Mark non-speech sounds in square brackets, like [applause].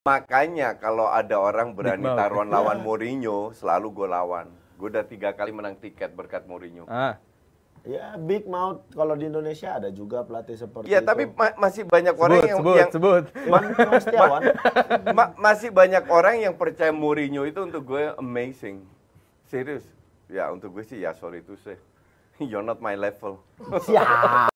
Makanya kalau ada orang berani taruhan [laughs] lawan Mourinho, selalu gue lawan. Gue udah tiga kali menang tiket berkat Mourinho. Ah. Ya big mouth kalau di Indonesia ada juga pelatih seperti ya, itu. Iya tapi ma masih banyak sebut, orang yang sebut, yang sebut. Ma ma [laughs] ma masih banyak orang yang percaya Mourinho itu untuk gue amazing. Serius. Ya untuk gue sih ya sorry itu sih. [laughs] You're not my level. Ya.